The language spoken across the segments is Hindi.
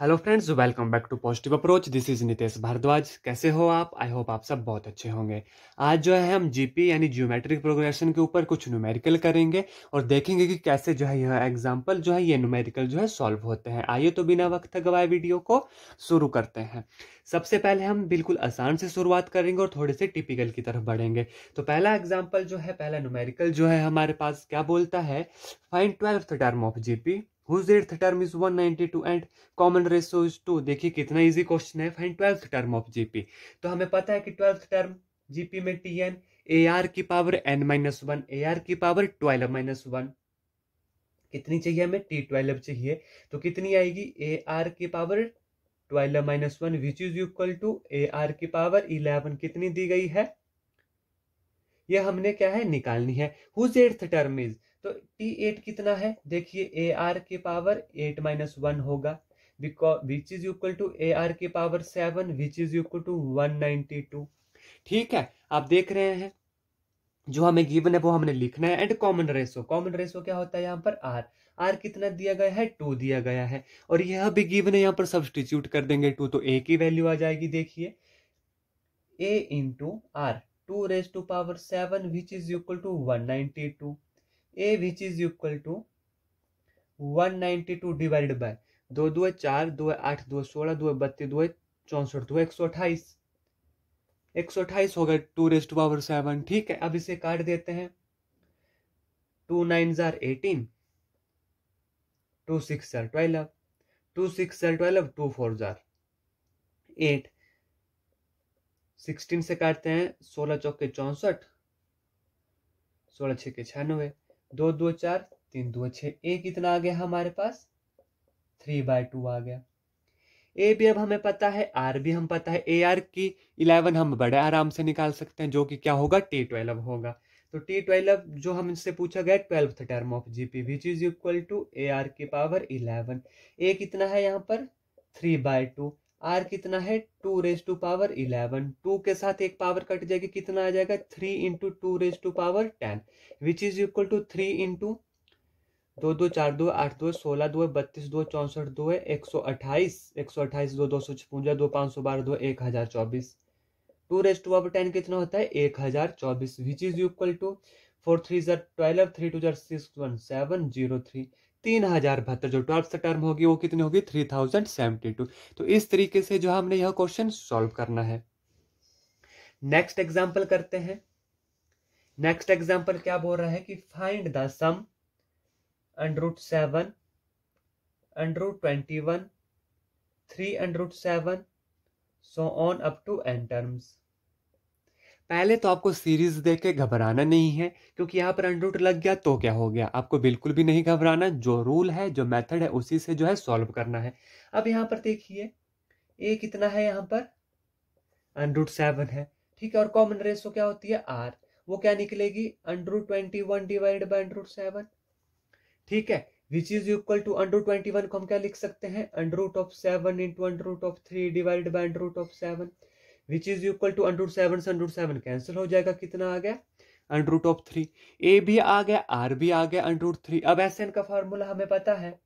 hello friends welcome back to positive approach this is Nitesh Bhardwaj कैसे हो आप आई होप आप सब बहुत अच्छे होंगे आज जो है हम जीपी यानी जियोमेट्रिक प्रोग्रेशन के ऊपर कुछ न्यूमेरिकल करेंगे और देखेंगे कि कैसे जो है यह एग्जांपल जो है ये न्यूमेरिकल जो है सॉल्व होते हैं आइए तो बिना वक्त गवाए वीडियो को शुरू करते हैं सबसे पहले हम बिल्कुल आसान से शुरुआत करेंगे और थोड़े से टिपिकल की तरफ बढ़ेंगे तो पहला एग्जाम्पल जो है पहला न्यूमेरिकल जो है हमारे पास क्या बोलता है find twelfth term of GP whose eighth term is one ninety two and common ratio is two देखिए कितना इजी क्वेश्चन है find twelfth term of GP तो हमें पता है कि ट्वेल्थ टर्म जीपी में टी एन ए आर की power N minus one A R की पावर ट्वेल्व माइनस वन कितनी चाहिए हमें टी ट्वेल्व चाहिए तो कितनी आएगी ए आर की power twelve minus one which is equal to A are की पावर इलेवन कितनी दी गई है यह हमने क्या है निकालनी है हुज एट्थ टर्म इज तो टी एट कितना है देखिए ए आर के पावर एट माइनस वन होगा which is equal to A R के power seven which is equal to one ninety two ठीक है आप देख रहे हैं जो हमें गिवन है वो हमने लिखना है and common ratio common ratio क्या होता है यहाँ पर आर आर कितना दिया गया है टू दिया गया है और यह भी गिवन है यहाँ पर सब्सटीट्यूट कर देंगे टू तो ए की वैल्यू आ जाएगी देखिए A into R to raise to power seven which is equal to one ninety two A which is equal to one ninety two divided by दो दो है चार दो है आठ दो है सोलह दो है बत्तीस दो है चौंसठ दो है एक सौ अट्ठाईस एक सौ अट्ठाईस हो गए टू रेस्ट पावर सेवन ठीक है अब इसे काट देते हैं टू नाइन जार एटीन टू सिक्स जार ट्वेल्व टू सिक्स जार ट्वेल्व टू फोर जार एट सिक्सटीन से काटते हैं सोलह चौके चौंसठ सोलह छः के छियानवे दो दो चार तीन दो छः ए कितना आ गया हमारे पास थ्री बाय टू आ गया ए भी अब हमें पता है आर भी हम पता है ए आर की इलेवन हम बड़े आराम से निकाल सकते हैं जो कि क्या होगा टी ट्वेल्व होगा तो टी ट्वेल्व जो हमसे पूछा गया twelfth term of G P which is equal to A are की पावर इलेवन ए कितना है यहाँ पर थ्री बाय टू आर कितना है two raise to power eleven two के साथ एक पावर कट जाएगी कितना आ जाएगा three into two raise to power ten which is equal to three into दो दो चार दो आठ दो सोलह दो बत्तीस दो चौसठ दो है एक सौ अट्ठाईस एक सौ अट्ठाईस दो दो सौ छपुंजा दो पाँच सौ बारह दो एक हज़ार चौबीस two raise to power ten कितना होता है एक हज़ार चौबीस which is equal to four three ज़र ट्वेल्व थ्री टू ज़र six one seven zero three तीन हजार बहत्तर जो ट्वेल्थ से टर्म होगी वो कितनी होगी थ्री थाउजेंड सेवेंटी टू तो इस तरीके से जो हमने यह क्वेश्चन सॉल्व करना है नेक्स्ट एग्जाम्पल करते हैं नेक्स्ट एग्जाम्पल क्या बोल रहा है कि find the sum under root seven under root twenty one three under root seven so on up to N terms पहले तो आपको सीरीज देख के घबराना नहीं है क्योंकि यहाँ पर अंडर लग गया तो क्या हो गया आपको बिल्कुल भी नहीं घबराना जो रूल है जो मेथड है उसी से जो है सॉल्व करना है अब यहाँ पर देखिए ए कितना है यहाँ पर अंडर सेवन है ठीक है और कॉमन रेशो क्या होती है आर वो क्या निकलेगी under twenty one divide by under seven ठीक है which is equal to under twenty one को हम क्या लिख सकते हैं under root of seven into under root of three divide by under root of seven which is equal to under root seven से अंडरूट सेवन कैंसिल हो जाएगा कितना आ गया अंडरूट ऑफ थ्री ए भी आ गया आर भी आ गया अंडरूट थ्री अब एस एन का फॉर्मूला हमें पता है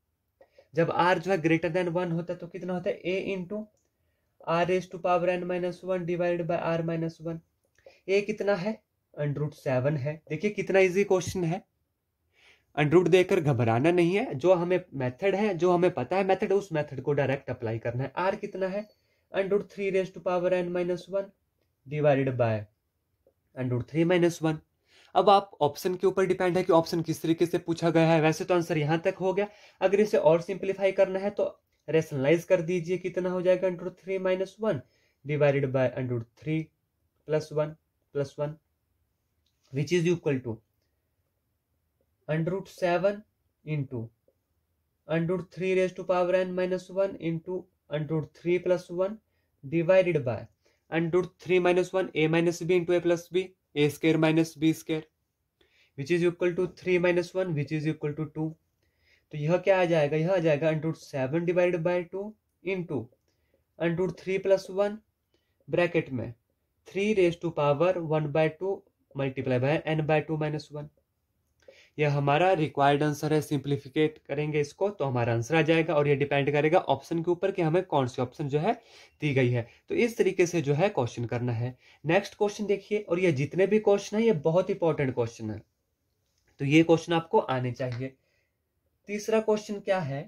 जब आर जो है ग्रेटर देन वन होता है तो कितना होता है a into r S two power N minus one divide by r minus one a कितना है अंडरूट सेवन है देखिए कितना इजी क्वेश्चन है अंडरूट देकर घबराना नहीं है जो हमें मेथड है जो हमें पता है मेथड उस मेथड को डायरेक्ट अप्लाई करना है आर कितना है and root 3 raised to power n minus one divided by and root three minus one अब आप ऑप्शन के ऊपर डिपेंड है कि ऑप्शन किस तरीके से पूछा गया है वैसे तो आंसर यहां तक हो गया अगर इसे और सिंप्लीफाई करना है तो रेशनलाइज कर दीजिए कितना हो जाएगा under three minus one divided by under three plus one plus one which is equal to under root seven into under three raise to power N minus one into under root three plus one divided by under root three minus one a minus b into a plus b a square minus b square which is equal to three minus one which is equal to two तो यह क्या आ जाएगा यह आ जाएगा under root seven divided by two into under root three plus one bracket में three raise to power one by two multiply by n by two minus one यह हमारा रिक्वायर्ड आंसर है सिंप्लीफिकेट करेंगे इसको तो हमारा आंसर आ जाएगा और ये डिपेंड करेगा ऑप्शन के ऊपर कि हमें कौन सी ऑप्शन जो है दी गई है तो इस तरीके से जो है क्वेश्चन करना है नेक्स्ट क्वेश्चन देखिए और ये जितने भी क्वेश्चन है ये बहुत इंपॉर्टेंट क्वेश्चन है तो ये क्वेश्चन आपको आने चाहिए तीसरा क्वेश्चन क्या है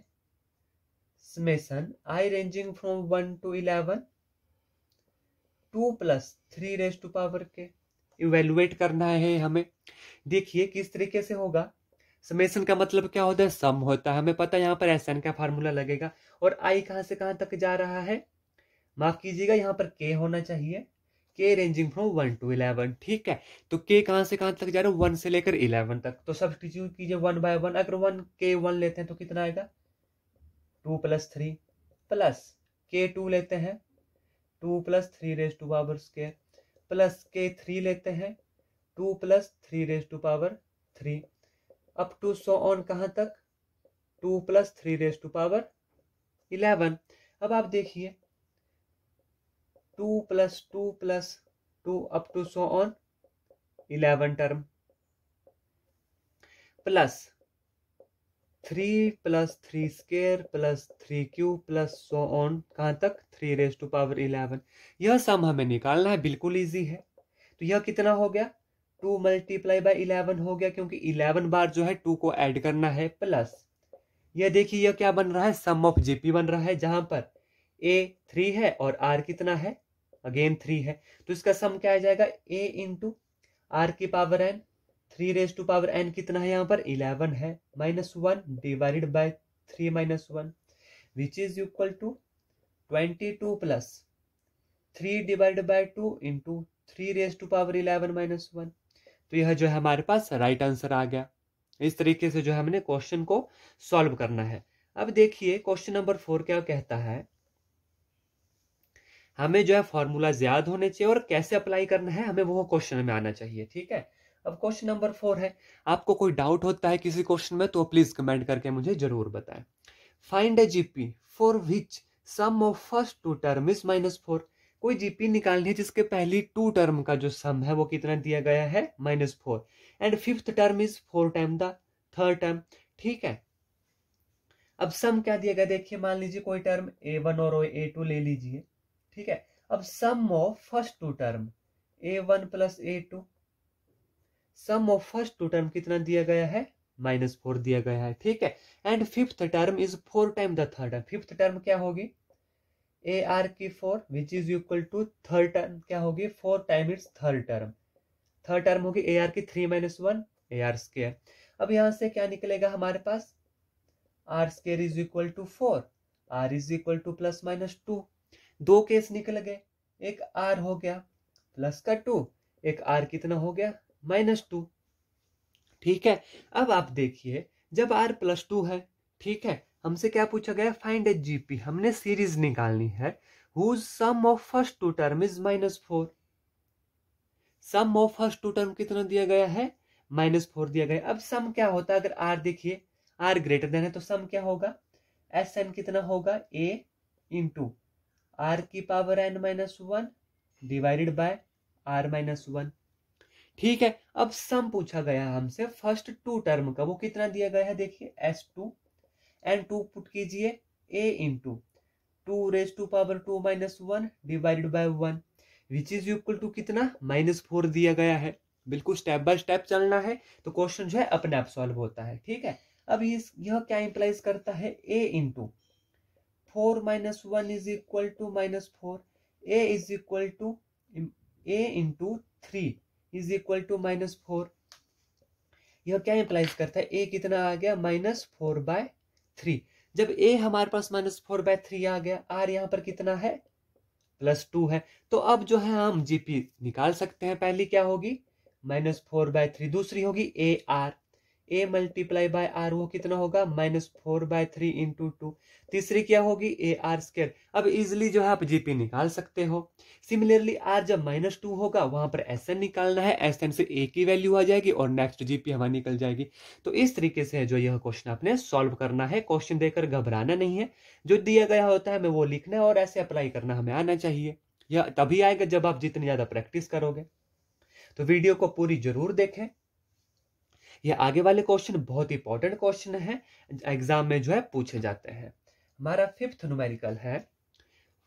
summation i ranging from one to eleven two plus three raised to power k evaluate करना है हमें देखिए किस तरीके से होगा समेसन का मतलब क्या होता है सम होता है हमें पता है यहाँ पर एस का फार्मूला लगेगा और आई कहाँ से कहाँ तक जा रहा है माफ कीजिएगा यहाँ पर के होना चाहिए k ranging from one to eleven ठीक है तो के कहाँ से कहाँ तक जा रहा है वन से लेकर इलेवन तक तो सब कीजिए वन बाय वन अगर वन के वन लेते हैं तो कितना आएगा two plus three plus k two लेते हैं two plus three raise to power square plus k three लेते हैं two plus three raise to power three up to so on कहाँ तक two plus three raise to power eleven अब आप देखिए two plus two plus two up to so on eleven term plus three plus three square plus three cube plus so on कहाँ तक three raise to power eleven यह सम हमें निकालना है बिल्कुल ईजी है तो यह कितना हो गया टू मल्टीप्लाई बाई इलेवन हो गया क्योंकि इलेवन बार जो है टू को ऐड करना है प्लस यह देखिए यह क्या बन रहा है सम ऑफ जीपी बन रहा है जहां पर ए थ्री है और आर कितना है अगेन थ्री है तो इसका सम क्या आ जाएगा ए इंटू आर की power n three raise to power n कितना है यहाँ पर इलेवन है minus one divided by three minus one which is equal to twenty two plus three divide by two into three raise to power eleven minus one तो यह जो है हमारे पास राइट आंसर आ गया इस तरीके से जो है हमने क्वेश्चन को सॉल्व करना है अब देखिए क्वेश्चन नंबर फोर क्या कहता है हमें जो है फॉर्मूलाज याद होने चाहिए और कैसे अप्लाई करना है हमें वो क्वेश्चन में आना चाहिए ठीक है अब क्वेश्चन नंबर फोर है आपको कोई डाउट होता है किसी क्वेश्चन में तो प्लीज कमेंट करके मुझे जरूर बताएं find a GP for which sum of first two term is minus four कोई जीपी निकालनी है जिसके पहली टू टर्म का जो सम है वो कितना दिया गया है minus four and fifth term is four time the third term ठीक है अब सम क्या दिया गया देखिए मान लीजिए कोई टर्म ए वन और ए टू ले लीजिए ठीक है अब sum of first two term a one plus a two sum of first two term कितना दिया गया है माइनस फोर दिया गया है ठीक है and fifth term is four time the third term fifth term क्या होगी ए आर की four which is equal to third term क्या होगी four time its third term third term होगी ए आर की थ्री माइनस वन ए आर स्केयर अब यहां से क्या निकलेगा हमारे पास r square is equal to four r is equal to plus minus two दो केस निकल गए एक आर हो गया प्लस का टू एक आर कितना हो गया माइनस टू ठीक है अब आप देखिए जब आर प्लस टू है ठीक है हमसे क्या पूछा गया फाइंड ए जीपी हमने सीरीज निकालनी है first two term is minus four sum of first two term कितना दिया गया है माइनस फोर दिया गया अब सम क्या होता है अगर आर देखिए आर ग्रेटर देन है तो सम क्या होगा एस एन कितना होगा ए टू आर की power N minus one divided by r minus one ठीक है अब सम पूछा गया है हमसे फर्स्ट टू टर्म का वो कितना दिया गया है देखिए S two and two put कीजिए a into two raise to power two minus one divided by one which is equal to कितना माइनस फोर दिया गया है बिल्कुल स्टेप बाय स्टेप चलना है तो क्वेश्चन जो है अपने आप सॉल्व होता है ठीक है अब इस यह क्या इंप्लाइज करता है a into four minus one is equal to minus four a is equal to a into three is equal to minus four यह क्या इंप्लाइज करता है ए कितना आ गया माइनस फोर बाय थ्री जब ए हमारे पास माइनस फोर बाय थ्री आ गया आर यहाँ पर कितना है प्लस टू है तो अब जो है हम जीपी निकाल सकते हैं पहली क्या होगी माइनस फोर बाय थ्री दूसरी होगी a r a multiply by r वो कितना होगा minus four by three into two तीसरी क्या होगी ए आर स्केयर अब इजिली जो है आप जीपी निकाल सकते हो सिमिलरली आर जब माइनस टू होगा वहां पर एस एन निकालना है एस एन से ए की वैल्यू आ जाएगी और नेक्स्ट जीपी हमारी निकल जाएगी तो इस तरीके से जो यह क्वेश्चन आपने सॉल्व करना है क्वेश्चन देकर घबराना नहीं है जो दिया गया होता है हमें वो लिखना है और ऐसे अप्लाई करना हमें आना चाहिए यह तभी आएगा जब आप जितनी ज़्यादा प्रैक्टिस करोगे तो वीडियो को पूरी जरूर देखें ये आगे वाले क्वेश्चन बहुत इंपॉर्टेंट क्वेश्चन है एग्जाम में जो है पूछे जाते हैं हमारा फिफ्थ न्यूमेरिकल है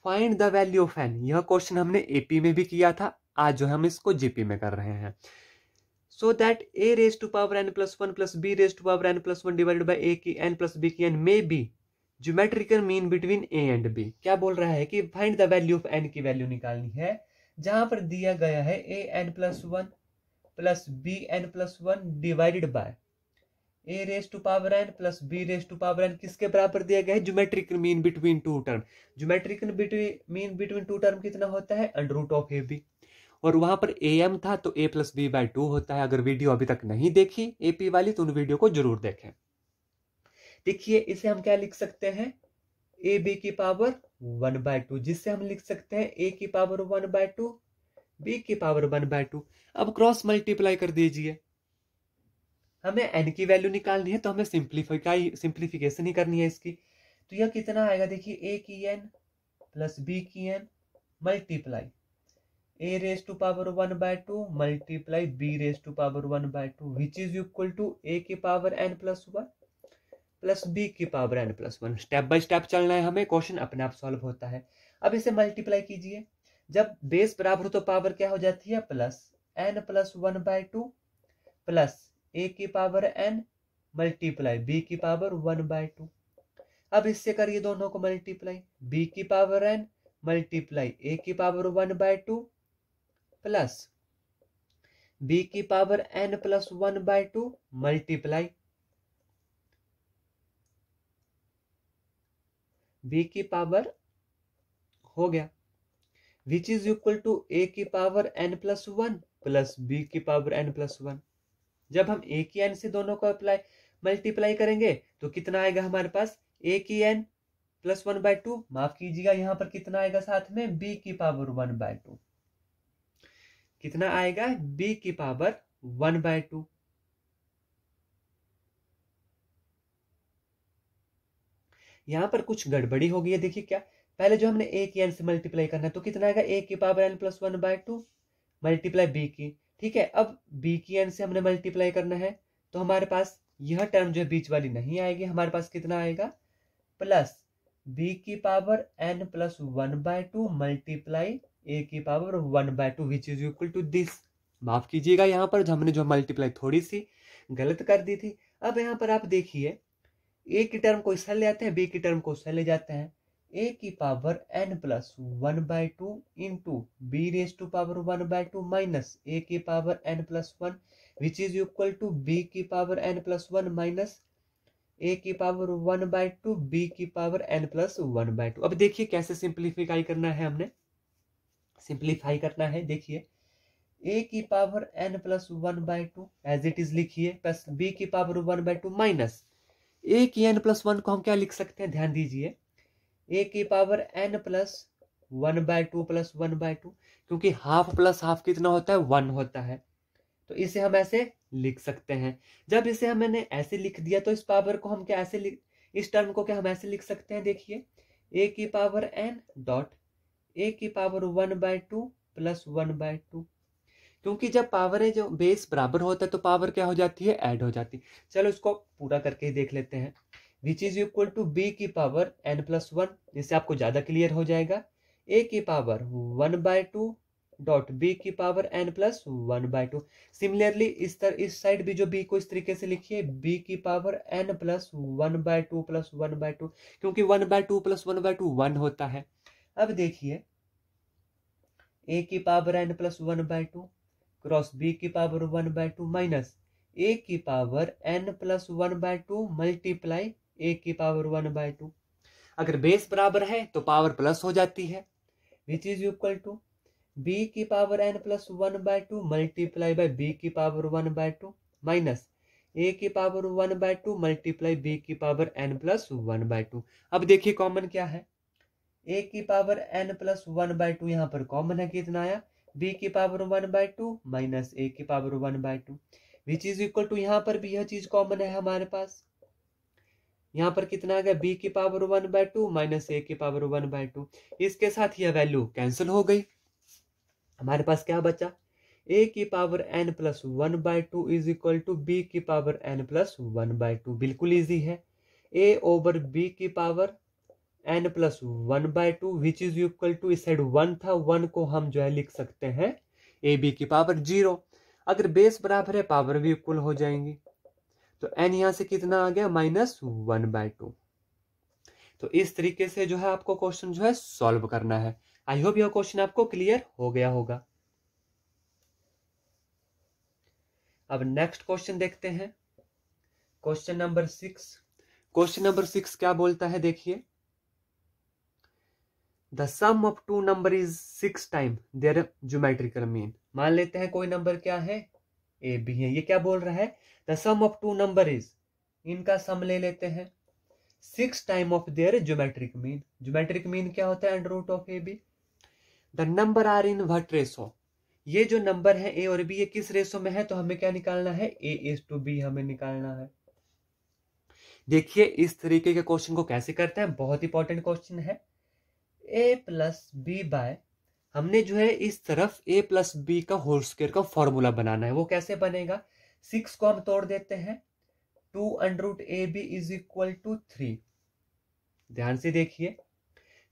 find the value of n यह क्वेश्चन हमने एपी में भी किया था आज जो है हम इसको जीपी में कर रहे हैं so that a raise to power N plus one plus b raise to power N plus one divide by a की एन प्लस बी की n may be geometrical mean between a and b क्या बोल रहा है कि find the value of n की वैल्यू निकालनी है जहां पर दिया गया है a n plus one plus b n plus one divided by a raise to power N plus b raise to power n किसके बराबर दिया गया है geometric mean between two term geometric mean between two term कितना होता है under root of A b और वहां पर ए एम था तो a plus b by two होता है अगर वीडियो अभी तक नहीं देखी ए पी वाली तो उन वीडियो को जरूर देखें देखिए इसे हम क्या लिख सकते हैं ए बी की पावर वन बाय टू जिससे हम लिख सकते हैं ए की power one by two B की पावर वन बाय टू अब क्रॉस मल्टीप्लाई कर दीजिए हमें एन की वैल्यू निकालनी है तो हमें सिंप्लीफिकाई सिंप्लीफिकेशन ही करनी है इसकी तो यह कितना आएगा देखिए ए की एन प्लस बी की n multiply a raise to power one by two multiply b raise to power one by two which is equal to a की power N plus one plus b की power N plus one step by step चलना है हमें क्वेश्चन अपने आप सॉल्व होता है अब इसे मल्टीप्लाई कीजिए जब बेस बराबर हो तो पावर क्या हो जाती है plus n plus one by two plus a की पावर एन मल्टीप्लाई बी की पावर वन बाय टू अब इससे करिए दोनों को मल्टीप्लाई बी की पावर एन मल्टीप्लाई ए की power one by two plus b की power N plus one by two multiply B की पावर हो गया which is equal to a की power N plus one plus b की पावर एन प्लस वन जब हम ए की एन से दोनों को अप्लाई मल्टीप्लाई करेंगे तो कितना आएगा हमारे पास ए की n plus one by two माफ कीजिएगा यहाँ पर कितना आएगा साथ में बी की पावर वन बाय टू कितना आएगा बी की पावर वन बाय टू यहां पर कुछ गड़बड़ी हो गई है देखिए क्या पहले जो हमने ए की एन से मल्टीप्लाई करना है तो कितना आएगा ए की power N plus one by two multiply B की ठीक है अब बी की एन से हमने मल्टीप्लाई करना है तो हमारे पास यह टर्म जो है बीच वाली नहीं आएगी हमारे पास कितना आएगा प्लस बी की power N plus one by two multiply ए की power one by two which is equal to this माफ कीजिएगा यहाँ पर हमने जो मल्टीप्लाई थोड़ी सी गलत कर दी थी अब यहाँ पर आप देखिए ए की टर्म को इस ले आते हैं बी की टर्म को उस ले जाते हैं ए की power N plus one by two into b raise to power one by two minus ए की power N plus one which is equal to B की power N plus one minus ए की power one by two B की power N plus one by two अब देखिए कैसे सिंप्लीफिकाई करना है हमने सिंप्लीफाई करना है देखिए ए की power N plus one by two as it is लिखिए प्लस बी की power one by two minus ए की एन प्लस वन को हम क्या लिख सकते हैं ध्यान दीजिए ए की power N plus one by two plus one by two क्योंकि हाफ प्लस हाफ कितना होता है वन होता है तो इसे हम ऐसे लिख सकते हैं जब इसे हमने ऐसे लिख दिया तो इस पावर को हम क्या ऐसे लिख इस टर्म को क्या हम ऐसे लिख सकते हैं देखिए ए की पावर एन डॉट ए की power one by two plus one by two क्योंकि जब पावर है जो बेस बराबर होता है तो पावर क्या हो जाती है ऐड हो जाती है चलो इसको पूरा करके ही देख लेते हैं which is equal to B की पावर एन प्लस वन जिससे आपको ज़्यादा क्लियर हो जाएगा ए की power one by two dot b की power N plus one by two similarly इस तरह इस साइड भी जो बी को इस तरीके से लिखिए बी की power N plus one by two plus one by two क्योंकि one by two plus one by two one होता है अब देखिए ए की power N plus one by two cross B की power one by two minus ए की power N plus one by two multiply ए की पावर वन बाय टू अगर बेस बराबर है तो पावर प्लस हो जाती है which is equal to B की power N plus one by two multiply by B की power one by two minus ए की power one by two multiply B की power N plus one by two अब देखिए कॉमन क्या है ए की power N plus one by two यहाँ पर कॉमन है कितना आया बी की power one by two minus ए की power one by two which is equal to यहाँ पर भी यह चीज कॉमन है हमारे पास यहाँ पर कितना आ गया बी की power one by two minus ए की पावर वन बाय टू इसके साथ यह वैल्यू कैंसिल हो गई हमारे पास क्या बचा ए की power N plus one by two is equal to B की power N plus one by two बिल्कुल ईजी है ए ओवर बी की power N plus one by two which is equal to इस साइड वन था वन को हम जो है लिख सकते हैं ए बी की पावर जीरो अगर बेस बराबर है पावर भी इक्वल हो जाएंगी तो एन यहां से कितना आ गया माइनस वन बाय टू तो इस तरीके से जो है आपको क्वेश्चन जो है सॉल्व करना है आई होप यह क्वेश्चन आपको क्लियर हो गया होगा अब नेक्स्ट क्वेश्चन देखते हैं question number six question number six क्या बोलता है देखिए the sum of two number is six time their geometrical mean मान लेते हैं कोई नंबर क्या है ए बी है ये क्या बोल रहा है the sum of two number is इनका सम ले लेते हैं six time of their geometric mean geometric mean क्या होता है under root of A B the number are in what ratio ये जो नंबर है ए और बी ये किस रेसो में है तो हमें क्या निकालना है ए इज टू बी हमें निकालना है देखिए इस तरीके के क्वेश्चन को कैसे करते हैं बहुत इंपॉर्टेंट क्वेश्चन है ए प्लस बी बाय हमने जो है इस तरफ ए प्लस बी का होल स्केयर का फॉर्मूला बनाना है वो कैसे बनेगा सिक्स को हम तोड़ देते हैं two under root A B is equal to three ध्यान से देखिए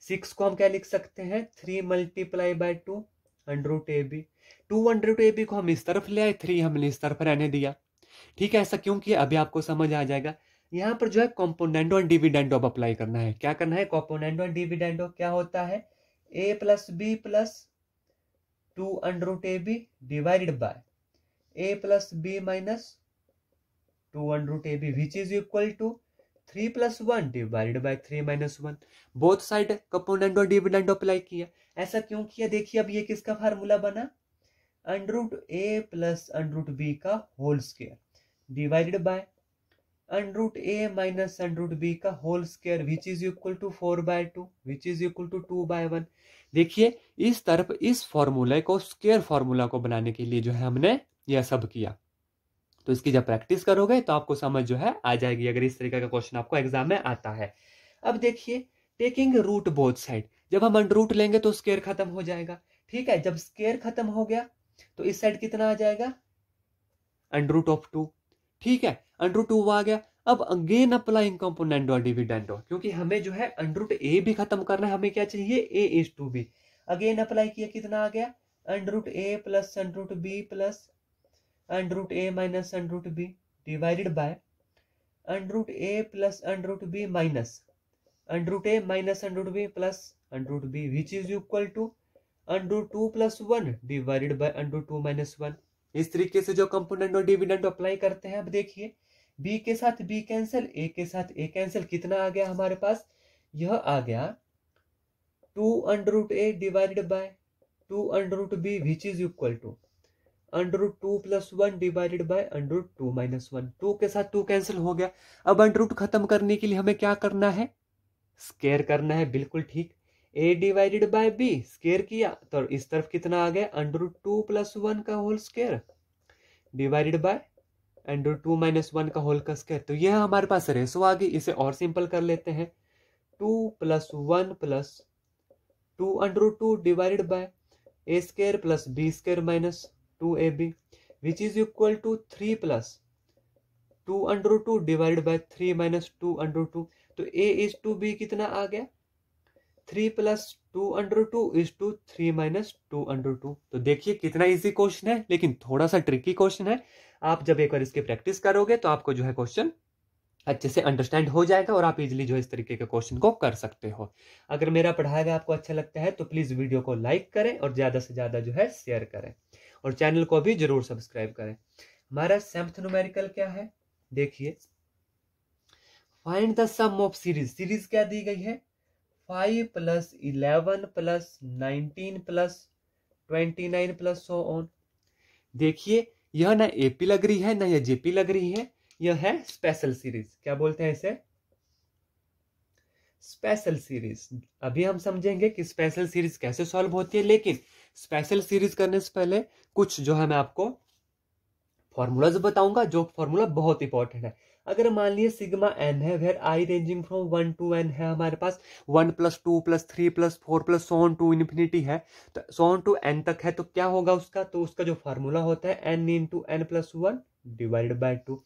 सिक्स को हम क्या लिख सकते हैं three multiply by two under root A B two under root A B को हम इस तरफ ले आए थ्री हमने इस तरफ रहने दिया ठीक है ऐसा क्यों किया अभी आपको समझ आ जाएगा यहाँ पर जो है कॉम्पोनेंडो एंड डिविडेंडो अप्लाई करना है क्या करना है कॉम्पोनेंडो एंड डिविडेंडो क्या होता है A plus B plus two under root A B divided by A plus B minus two under root A B which is equal to three plus one divided by three minus one both side component और डिविडेंट अप्लाई किया ऐसा क्यों किया देखिए अब ये किसका फार्मूला बना under root A plus under root B का whole square divided by under root A minus under root B का whole square which is equal to four by two which is equal to two by one देखिए इस तरफ इस फॉर्मूले को स्क्वायर फॉर्मूला को बनाने के लिए जो है हमने यह सब किया तो इसकी जब प्रैक्टिस करोगे तो आपको समझ जो है आ जाएगी अगर इस तरीके का क्वेश्चन आपको एग्जाम में आता है अब देखिए टेकिंग रूट बोथ साइड जब हम अंडरूट लेंगे तो स्केयर खत्म हो जाएगा ठीक है जब स्केयर खत्म हो गया तो इस साइड कितना आ जाएगा अंडरूट ऑफ टू ठीक है अंडरूट टू आ गया अब अगेन अप्लाइंग कॉम्पोनेंट और डिविडेंड डॉट क्योंकि हमें जो है अंडरूट ए भी खत्म करना है हमें क्या चाहिए A is to B again apply किया कितना आ गया under root A plus under root B plus under root A minus under root B divided by under root A plus under root B minus under root A minus under root B plus under root B which is equal to under root two plus one divided by under root two minus one इस तरीके से जो कंपोनेंट और डिविडेंड अप्लाई करते हैं अब देखिए बी के साथ बी कैंसिल ए के साथ ए कैंसिल कितना आ गया हमारे पास यह आ गया two under root A divided by two under root B which is equal to under root two plus one divided by under root two minus one two के साथ टू कैंसिल हो गया अब अंडर रूट खत्म करने के लिए हमें क्या करना है स्केयर करना है बिल्कुल ठीक A divided by B square किया तो इस तरफ कितना आ गया अंडर टू प्लस वन का whole square divided by under two minus one का होल का स्केयर तो यह हमारे पास रेसो आ गई इसे और सिंपल कर लेते हैं two plus one plus two under two divided by A square plus B square minus two A B which is equal to three plus two under two divide by three minus two under two तो ए इज टू बी कितना आ गया three plus two under two is to three minus two under two तो देखिए कितना इजी क्वेश्चन है लेकिन थोड़ा सा ट्रिकी क्वेश्चन है आप जब एक बार इसकी प्रैक्टिस करोगे तो आपको जो है क्वेश्चन अच्छे से अंडरस्टैंड हो जाएगा और आप इजीली जो इस तरीके के क्वेश्चन को कर सकते हो अगर मेरा पढ़ाया गया आपको अच्छा लगता है तो प्लीज़ वीडियो को लाइक करें और ज़्यादा से ज़्यादा जो है शेयर करें और चैनल को भी जरूर सब्सक्राइब करें हमारा सेम्थ न्यूमेरिकल क्या है देखिए find the sum of series series क्या दी गई है five plus eleven plus nineteen plus twenty nine plus so on देखिए यह ना एपी लग रही है ना यह जेपी लग रही है यह है स्पेशल सीरीज क्या बोलते हैं इसे स्पेशल सीरीज अभी हम समझेंगे कि स्पेशल सीरीज कैसे सॉल्व होती है लेकिन स्पेशल सीरीज करने से पहले कुछ जो है मैं आपको फॉर्मूलाज बताऊंगा जो फॉर्मूला बहुत इंपॉर्टेंट है अगर मान लिए सिग्मा एन है where I ranging from one to N है हमारे पास one plus two plus three plus four plus so on to infinity है तो सोन टू एन तक है तो क्या होगा उसका तो उसका जो फार्मूला होता है n into N plus one divide by two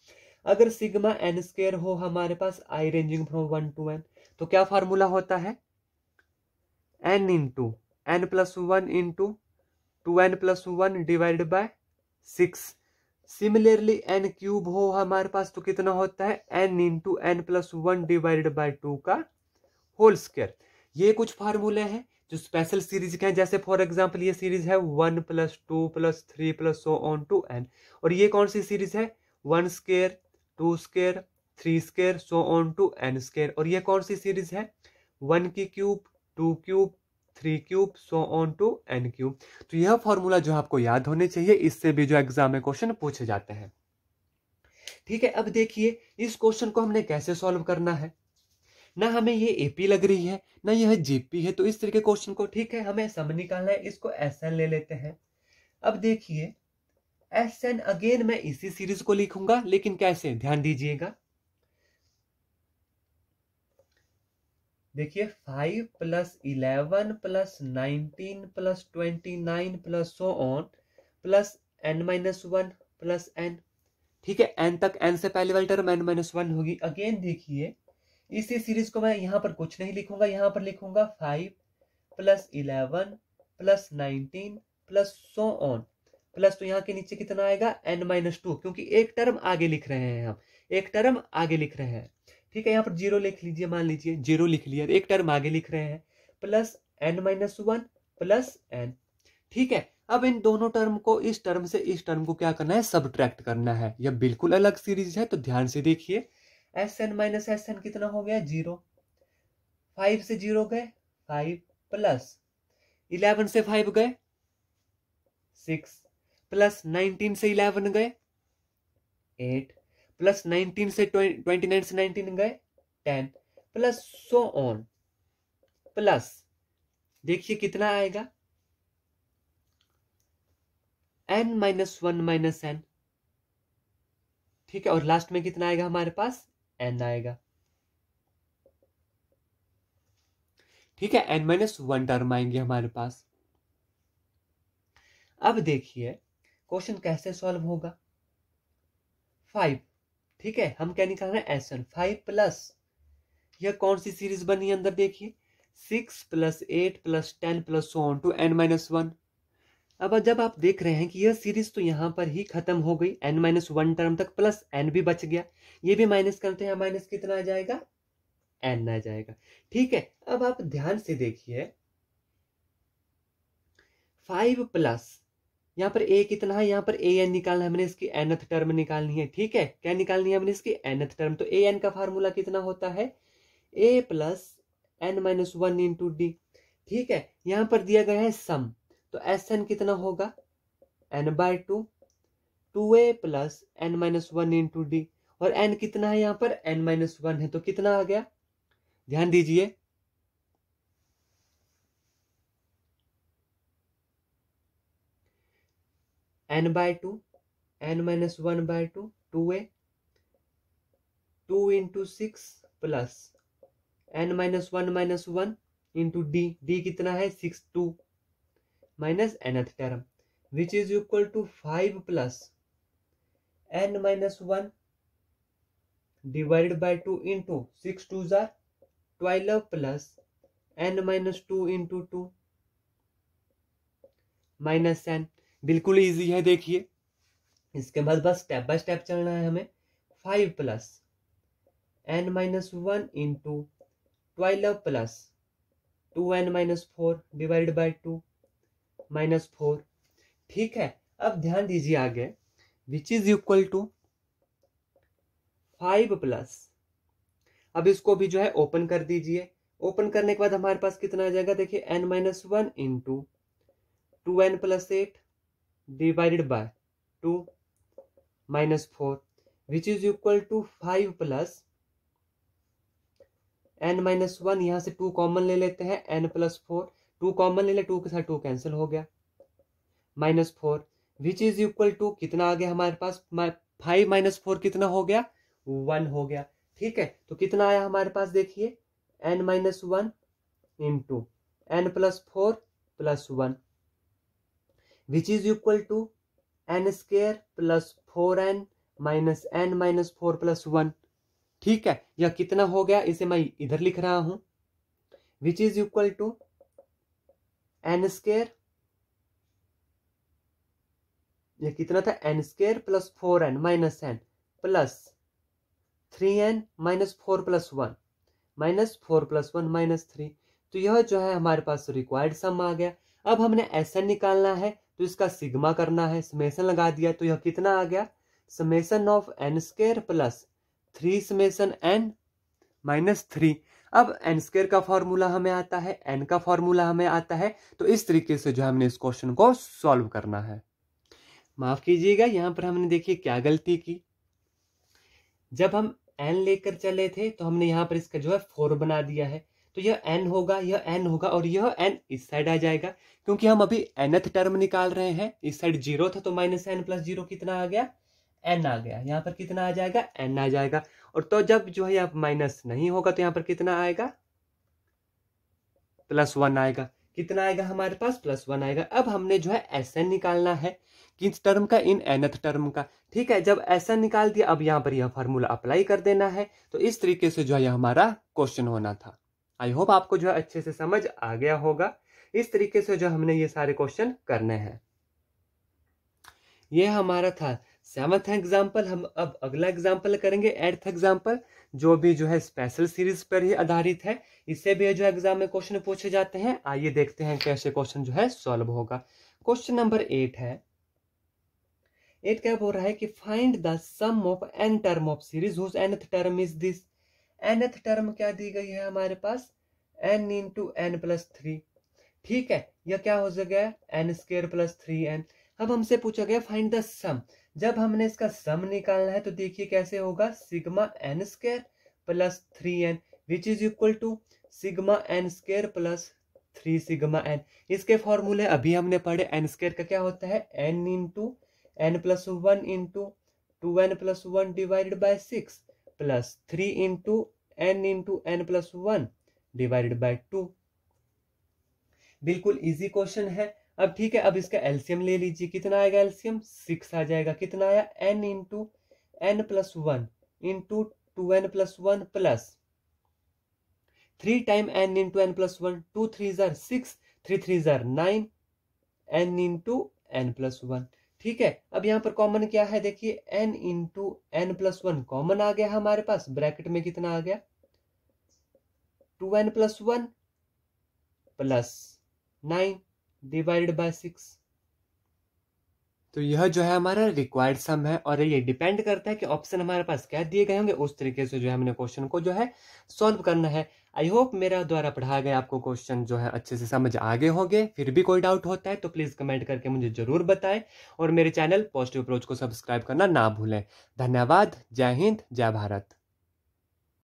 अगर सिग्मा एन स्केयर हो हमारे पास i ranging from one to n तो क्या फार्मूला होता है n into N plus one to two N plus one divide by six similarly n cube हो हमारे पास तो कितना होता है n into n plus one divided by two का होल स्क्वायर ये कुछ फार्मूले हैं जो स्पेशल सीरीज के हैं जैसे फॉर एग्जाम्पल ये सीरीज है one plus two plus three plus so on to N और ये कौन सी सीरीज है one square two square three square so on to N square और ये कौन सी सीरीज है वन की cube two cube three cube so on to N cube तो यह फॉर्मूला जो आपको याद होने चाहिए इससे भी जो एग्जाम में क्वेश्चन पूछे जाते हैं ठीक है अब देखिए इस क्वेश्चन को हमने कैसे सॉल्व करना है ना हमें ये एपी लग रही है ना यह जीपी है तो इस तरीके क्वेश्चन को ठीक है हमें सम निकालना है इसको एस एन ले लेते हैं अब देखिए एस एन अगेन मैं इसी सीरीज को लिखूंगा लेकिन कैसे ध्यान दीजिएगा देखिए five plus eleven plus nineteen plus twenty nine plus so on plus N minus one plus N ठीक है एन तक एन से पहले वाली टर्म एन माइनस वन होगी अगेन देखिए इसी सीरीज को मैं यहाँ पर कुछ नहीं लिखूंगा यहाँ पर लिखूंगा five plus eleven plus nineteen plus so on plus तो यहाँ के नीचे कितना आएगा एन माइनस टू क्योंकि एक टर्म आगे लिख रहे हैं हम एक टर्म आगे लिख रहे हैं ठीक है यहाँ पर जीरो लिख लीजिए मान लीजिए जीरो लिख लिया एक टर्म आगे लिख रहे हैं plus N minus one plus N ठीक है अब इन दोनों टर्म को इस टर्म से इस टर्म को क्या करना है सब्ट्रैक्ट करना है यह बिल्कुल अलग सीरीज है तो ध्यान से देखिए S N minus S N कितना हो गया जीरो फाइव से जीरो गए फाइव प्लस इलेवन से फाइव गए सिक्स प्लस नाइनटीन से इलेवन गए एट प्लस नाइनटीन से ट्वेंटी नाइन से नाइनटीन गए ten plus so on plus देखिए कितना आएगा N minus one minus N ठीक है और लास्ट में कितना आएगा हमारे पास एन आएगा ठीक है एन माइनस वन टर्म आएंगे हमारे पास अब देखिए क्वेश्चन कैसे सॉल्व होगा फाइव ठीक है हम क्या निकाल रहे हैं एस एन फाइव प्लस यह कौन सी सीरीज बनी है अंदर देखिए six plus eight plus ten plus one to N minus one अब जब आप देख रहे हैं कि यह सीरीज तो यहाँ पर ही खत्म हो गई एन माइनस वन टर्म तक प्लस एन भी बच गया ये भी माइनस करते हैं माइनस कितना आ जाएगा एन आ जाएगा ठीक है अब आप ध्यान से देखिए फाइव प्लस यहाँ पर ए कितना है यहाँ पर ए एन निकालना है हमने इसकी एनथ टर्म निकालनी है ठीक है क्या निकालनी है हमने इसकी एनथ टर्म तो ए एन का फार्मूला कितना होता है A plus N minus one into D ठीक है यहाँ पर दिया गया है सम तो एस एन कितना होगा N by two two A plus N minus one into D और एन कितना है यहाँ पर एन माइनस वन है तो कितना आ गया ध्यान दीजिए N by two N minus one by two two A two into six plus N minus one minus one into D D कितना है six two minus Nth term which is equal to five plus N minus one divided by two into six two जार twelve plus N minus two into two minus N बिल्कुल ईजी है देखिए इसके बाद बस स्टेप बाय स्टेप चलना है हमें five plus N minus one into twelve plus two N minus four divide by two minus four ठीक है अब ध्यान दीजिए आगे which is equal to five plus अब इसको भी जो है ओपन कर दीजिए ओपन करने के बाद हमारे पास कितना आ जाएगा देखिए N minus one into two N plus eight divided by two minus four which is equal to five plus N minus one यहाँ से टू कॉमन ले लेते हैं N plus four two common ले ले टू के साथ टू कैंसिल हो गया minus four which is equal to कितना आ गया हमारे पास फाइव माइनस फोर कितना हो गया वन हो गया ठीक है तो कितना आया हमारे पास देखिए N minus one into N plus four plus one which is equal to N square plus four N minus N minus four plus one ठीक है यह कितना हो गया इसे मैं इधर लिख रहा हूं which is equal to N square यह कितना था n square plus four N minus n plus three n minus four plus one minus four plus one minus three तो यह जो है हमारे पास रिक्वायर्ड सम आ गया अब हमने एस एन निकालना है तो इसका सिग्मा करना है समेसन लगा दिया तो यह कितना आ गया summation of n square plus three summation n minus three अब एन स्केयर का फॉर्मूला हमें आता है एन का फॉर्मूला हमें आता है तो इस तरीके से जो हमने इस क्वेश्चन को सॉल्व करना है माफ कीजिएगा यहां पर हमने देखिए क्या गलती की जब हम एन लेकर चले थे तो हमने यहां पर इसका जो है फोर बना दिया है तो यह एन होगा यह एन होगा और यह एन इस साइड आ जाएगा क्योंकि हम अभी एनथ टर्म निकाल रहे हैं इस साइड जीरो था तो माइनस एन प्लस जीरो कितना आ गया एन आ गया यहाँ पर कितना आ जाएगा एन आ जाएगा और तो जब जो है यहाँ माइनस नहीं होगा तो यहाँ पर कितना आएगा प्लस वन आएगा कितना आएगा हमारे पास प्लस वन आएगा अब हमने जो है एस एन निकालना है किस टर्म का इन एनथ टर्म का ठीक है जब एस एन निकाल दिया अब यहाँ पर यह फार्मूला अप्लाई कर देना है तो इस तरीके से जो है हमारा क्वेश्चन होना था आई होप आपको जो है अच्छे से समझ आ गया होगा इस तरीके से जो हमने ये सारे क्वेश्चन करने हैं ये हमारा था सेवंथ एग्जाम्पल हम अब अगला एग्जाम्पल करेंगे एट्थ एग्जाम्पल जो भी जो है स्पेशल सीरीज पर ही आधारित है इससे भी जो एग्जाम में क्वेश्चन पूछे जाते हैं आइए देखते हैं कैसे क्वेश्चन जो है सॉल्व होगा क्वेश्चन नंबर एट है एट क्या बोल रहा है कि find the sum of n term of series whose term is this nth term क्या दी गई है हमारे पास n into N plus three ठीक है यह क्या हो जाएगा n square plus three n अब हमसे पूछा गया फाइंड द सम जब हमने इसका सम निकालना है तो देखिए कैसे होगा sigma n square plus three n which is equal to sigma n square plus three sigma n इसके फॉर्मूले अभी हमने पढ़े एन स्केयर का क्या होता है n into N plus one into two N plus one divide by six plus three into n into n plus one divided by two बिल्कुल इजी क्वेश्चन है अब ठीक है अब इसका एल्सियम ले लीजिए कितना आएगा एल्सियम सिक्स आ जाएगा कितना आया n into n plus one into two N plus one plus three time n into n plus one two three जार सिक्स थ्री थ्री जार nine n into n plus one ठीक है अब यहाँ पर कॉमन क्या है देखिए n into n plus one common आ गया हमारे पास ब्रैकेट में कितना आ गया two N plus one plus nine divided by six तो यह जो है हमारा रिक्वायर्ड सम है और ये डिपेंड करता है कि ऑप्शन हमारे पास क्या दिए गए होंगे उस तरीके से जो है हमने क्वेश्चन को जो है सॉल्व करना है आई होप मेरा द्वारा पढ़ाया गया आपको क्वेश्चन जो है अच्छे से समझ आ गए होंगे फिर भी कोई डाउट होता है तो प्लीज़ कमेंट करके मुझे ज़रूर बताएं और मेरे चैनल पॉजिटिव अप्रोच को सब्सक्राइब करना ना भूलें धन्यवाद जय हिंद जय भारत